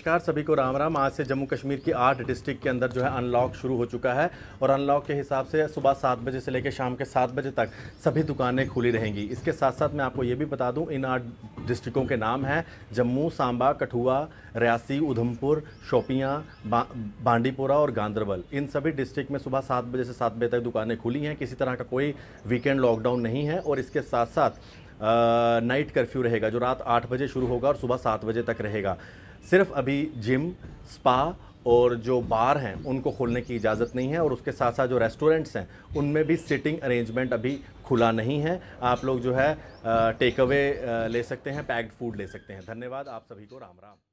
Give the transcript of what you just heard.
नमस्कार सभी को राम राम आज से जम्मू कश्मीर की आठ डिस्ट्रिक्ट के अंदर जो है अनलॉक शुरू हो चुका है और अनलॉक के हिसाब से सुबह सात बजे से लेकर शाम के सात बजे तक सभी दुकानें खुली रहेंगी इसके साथ साथ मैं आपको ये भी बता दूं इन आठ डिस्ट्रिक्टों के नाम हैं जम्मू सांबा कठुआ रियासी उधमपुर शोपियाँ बा, बांडीपोरा और गांधरबल इन सभी डिस्ट्रिक्ट में सुबह सात बजे से सात बजे तक दुकानें खुली हैं किसी तरह का कोई वीकेंड लॉकडाउन नहीं है और इसके साथ साथ नाइट कर्फ्यू रहेगा जो रात आठ बजे शुरू होगा और सुबह सात बजे तक रहेगा सिर्फ अभी जिम स्पा और जो बार हैं उनको खोलने की इजाज़त नहीं है और उसके साथ साथ जो रेस्टोरेंट्स हैं उनमें भी सिटिंग अरेंजमेंट अभी खुला नहीं है आप लोग जो है टेक अवे ले सकते हैं पैक्ड फूड ले सकते हैं धन्यवाद आप सभी को राम राम